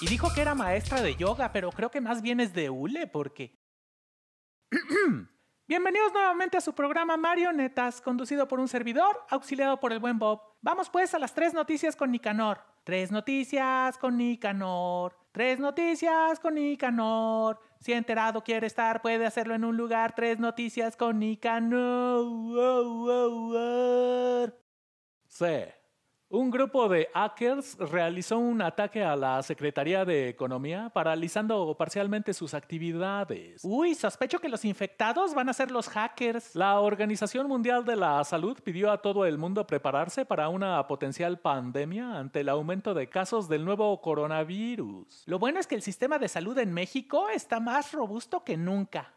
Y dijo que era maestra de yoga, pero creo que más bien es de hule porque... Bienvenidos nuevamente a su programa Marionetas, conducido por un servidor, auxiliado por el buen Bob. Vamos pues a las tres noticias con Nicanor. Tres noticias con Nicanor. Tres noticias con Nicanor. Si enterado quiere estar, puede hacerlo en un lugar. Tres noticias con Nicanor. Sí. Un grupo de hackers realizó un ataque a la Secretaría de Economía, paralizando parcialmente sus actividades. Uy, sospecho que los infectados van a ser los hackers. La Organización Mundial de la Salud pidió a todo el mundo prepararse para una potencial pandemia ante el aumento de casos del nuevo coronavirus. Lo bueno es que el sistema de salud en México está más robusto que nunca.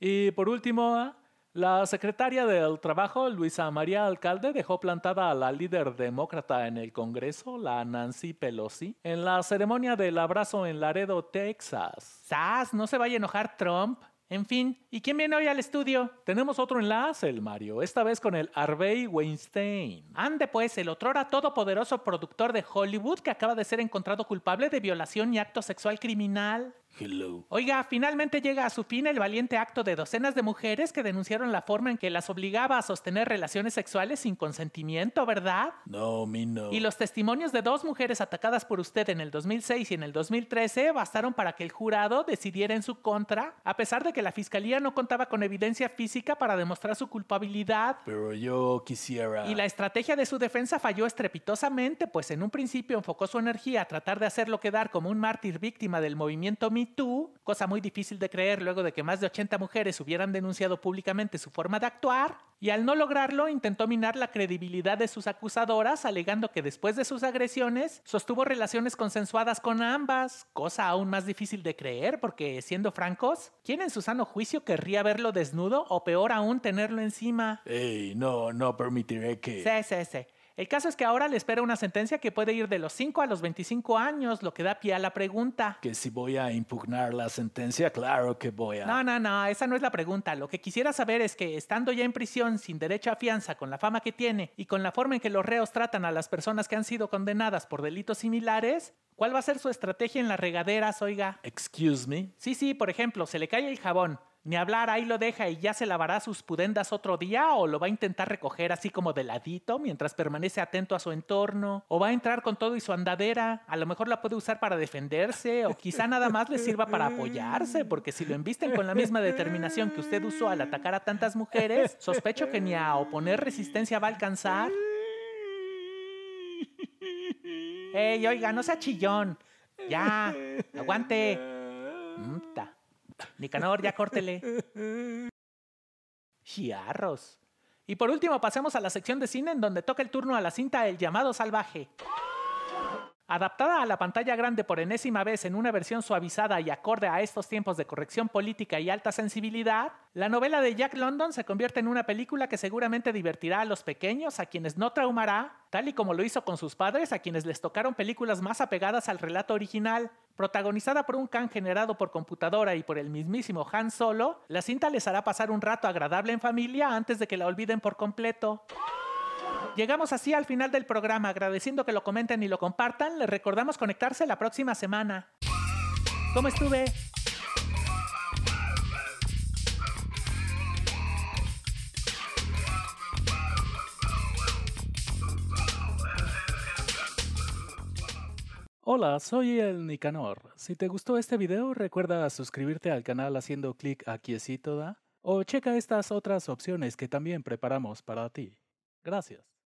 Y por último, la secretaria del Trabajo, Luisa María Alcalde, dejó plantada a la líder demócrata en el Congreso, la Nancy Pelosi, en la ceremonia del abrazo en Laredo, Texas. ¡Sas! No se vaya a enojar Trump. En fin, ¿y quién viene hoy al estudio? Tenemos otro enlace, el Mario, esta vez con el Harvey Weinstein. Ande pues, el otrora todopoderoso productor de Hollywood que acaba de ser encontrado culpable de violación y acto sexual criminal. Hello. Oiga, finalmente llega a su fin el valiente acto de docenas de mujeres que denunciaron la forma en que las obligaba a sostener relaciones sexuales sin consentimiento, ¿verdad? No, mi no. Y los testimonios de dos mujeres atacadas por usted en el 2006 y en el 2013 bastaron para que el jurado decidiera en su contra, a pesar de que la fiscalía no contaba con evidencia física para demostrar su culpabilidad. Pero yo quisiera. Y la estrategia de su defensa falló estrepitosamente, pues en un principio enfocó su energía a tratar de hacerlo quedar como un mártir víctima del movimiento mío cosa muy difícil de creer luego de que más de 80 mujeres hubieran denunciado públicamente su forma de actuar, y al no lograrlo intentó minar la credibilidad de sus acusadoras alegando que después de sus agresiones sostuvo relaciones consensuadas con ambas, cosa aún más difícil de creer porque, siendo francos, ¿quién en su sano juicio querría verlo desnudo o peor aún tenerlo encima? ¡Ey! No, no permitiré que... Sí, sí, sí. El caso es que ahora le espera una sentencia que puede ir de los 5 a los 25 años, lo que da pie a la pregunta. Que si voy a impugnar la sentencia, claro que voy a... No, no, no, esa no es la pregunta. Lo que quisiera saber es que, estando ya en prisión sin derecho a fianza, con la fama que tiene y con la forma en que los reos tratan a las personas que han sido condenadas por delitos similares, ¿cuál va a ser su estrategia en las regaderas, oiga? Excuse me. Sí, sí, por ejemplo, se le cae el jabón ni hablar, ahí lo deja y ya se lavará sus pudendas otro día o lo va a intentar recoger así como de ladito mientras permanece atento a su entorno o va a entrar con todo y su andadera. A lo mejor la puede usar para defenderse o quizá nada más le sirva para apoyarse porque si lo envisten con la misma determinación que usted usó al atacar a tantas mujeres, sospecho que ni a oponer resistencia va a alcanzar. ¡Ey, oiga, no sea chillón! ¡Ya! ¡Aguante! Nicanor, ya córtele. Giarros. Y por último, pasemos a la sección de cine en donde toca el turno a la cinta El llamado salvaje. Adaptada a la pantalla grande por enésima vez en una versión suavizada y acorde a estos tiempos de corrección política y alta sensibilidad, la novela de Jack London se convierte en una película que seguramente divertirá a los pequeños, a quienes no traumará, tal y como lo hizo con sus padres, a quienes les tocaron películas más apegadas al relato original, Protagonizada por un can generado por computadora y por el mismísimo Han Solo, la cinta les hará pasar un rato agradable en familia antes de que la olviden por completo. Llegamos así al final del programa, agradeciendo que lo comenten y lo compartan, les recordamos conectarse la próxima semana. ¿Cómo estuve? Hola, soy el Nicanor. Si te gustó este video, recuerda suscribirte al canal haciendo clic aquí toda o checa estas otras opciones que también preparamos para ti. Gracias.